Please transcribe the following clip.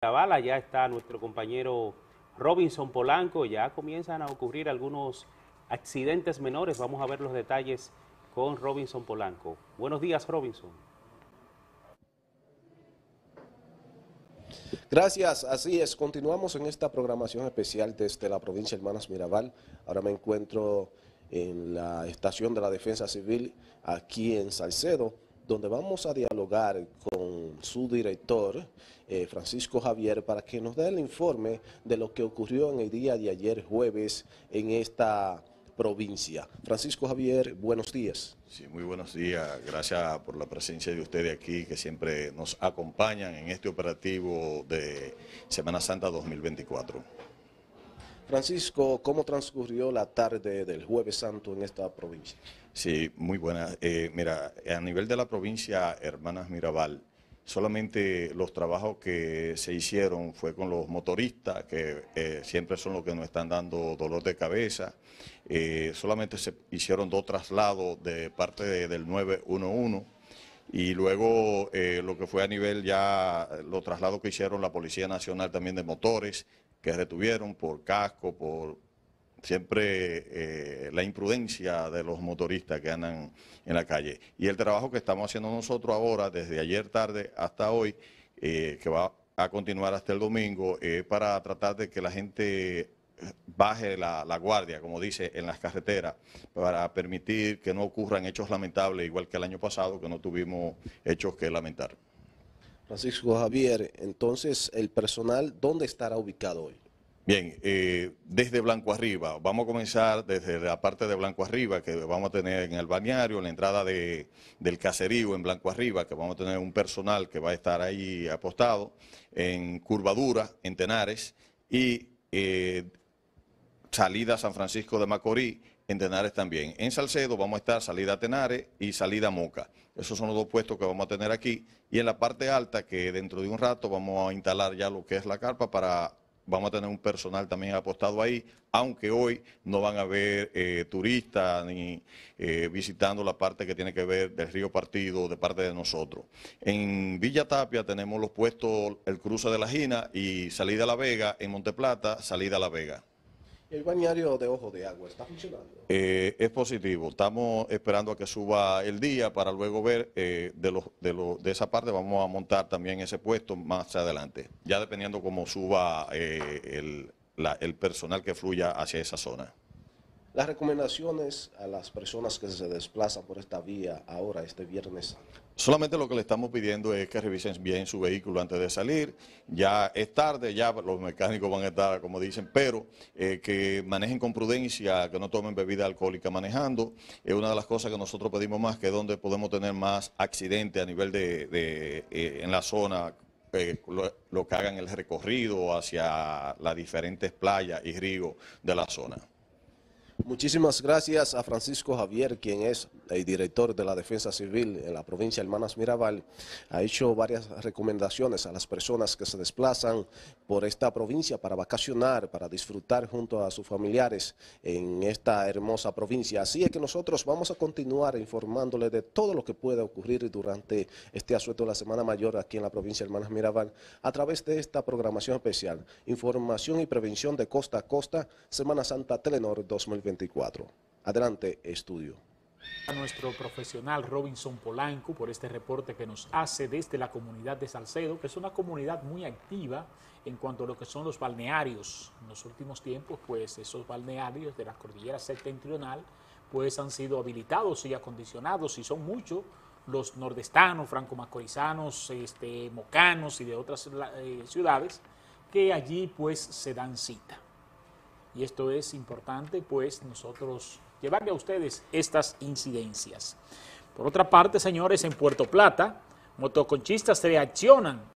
La ya está nuestro compañero Robinson Polanco, ya comienzan a ocurrir algunos accidentes menores, vamos a ver los detalles con Robinson Polanco. Buenos días Robinson. Gracias, así es, continuamos en esta programación especial desde la provincia de Hermanas Mirabal. Ahora me encuentro en la estación de la Defensa Civil aquí en Salcedo, donde vamos a dialogar con su director, eh, Francisco Javier, para que nos dé el informe de lo que ocurrió en el día de ayer jueves en esta provincia. Francisco Javier, buenos días. Sí, muy buenos días. Gracias por la presencia de ustedes aquí, que siempre nos acompañan en este operativo de Semana Santa 2024. Francisco, ¿cómo transcurrió la tarde del jueves santo en esta provincia? Sí, muy buena. Eh, mira, a nivel de la provincia Hermanas Mirabal, solamente los trabajos que se hicieron fue con los motoristas, que eh, siempre son los que nos están dando dolor de cabeza. Eh, solamente se hicieron dos traslados de parte del 911. Y luego lo que fue a nivel ya, los traslados que hicieron la Policía Nacional también de motores, que retuvieron por casco, por siempre eh, la imprudencia de los motoristas que andan en la calle. Y el trabajo que estamos haciendo nosotros ahora, desde ayer tarde hasta hoy, eh, que va a continuar hasta el domingo, es para tratar de que la gente baje la, guardia, como dice, en las carreteras, para permitir que no ocurran hechos lamentables, igual que el año pasado, que no tuvimos hechos que lamentar. Francisco Javier, entonces el personal, ¿dónde estará ubicado hoy? Bien, eh, desde Blanco Arriba, vamos a comenzar desde la parte de Blanco Arriba que vamos a tener en el bañario, en la entrada de, del caserío en Blanco Arriba, que vamos a tener un personal que va a estar ahí apostado en Curvadura, en Tenares, y eh, salida San Francisco de Macorís, en Tenares también. En Salcedo vamos a estar salida a Tenares y salida a Moca. Esos son los dos puestos que vamos a tener aquí. Y en la parte alta, que dentro de un rato vamos a instalar ya lo que es la carpa para... Vamos a tener un personal también apostado ahí, aunque hoy no van a haber eh, turistas ni eh, visitando la parte que tiene que ver del río Partido de parte de nosotros. En Villa Tapia tenemos los puestos, el cruce de la Gina y salida a La Vega, en Monteplata, salida a La Vega. ¿El bañario de Ojo de Agua está funcionando? Eh, es positivo. Estamos esperando a que suba el día para luego ver eh, de, de, de, esa parte. Vamos a montar también ese puesto más adelante, ya dependiendo cómo suba eh, el, el personal que fluya hacia esa zona. Las recomendaciones a las personas que se desplazan por esta vía ahora, este viernes. Solamente lo que le estamos pidiendo es que revisen bien su vehículo antes de salir. Ya es tarde, ya los mecánicos van a estar, como dicen, pero eh, que manejen con prudencia, que no tomen bebida alcohólica manejando. Es una de las cosas que nosotros pedimos más, que es donde podemos tener más accidentes a nivel de, eh, en la zona eh, lo, que hagan el recorrido hacia las diferentes playas y ríos de la zona. Muchísimas gracias a Francisco Javier, quien es el director de la Defensa Civil en la provincia de Hermanas Mirabal, ha hecho varias recomendaciones a las personas que se desplazan por esta provincia para vacacionar, para disfrutar junto a sus familiares en esta hermosa provincia. Así es que nosotros vamos a continuar informándole de todo lo que pueda ocurrir durante este asueto de la Semana Mayor aquí en la provincia de Hermanas Mirabal a través de esta programación especial, Información y Prevención de Costa a Costa, Semana Santa Telenor 2024. Adelante, estudio a nuestro profesional Robinson Polanco por este reporte que nos hace desde la comunidad de Salcedo, que es una comunidad muy activa en cuanto a lo que son los balnearios. En los últimos tiempos, pues esos balnearios de la cordillera septentrional, pues han sido habilitados y acondicionados y son muchos los nordestanos, franco-macorizanos, este, mocanos y de otras eh, ciudades que allí pues se dan cita. Y esto es importante, pues nosotros llevarle a ustedes estas incidencias. Por otra parte, señores, en Puerto Plata, motoconchistas reaccionan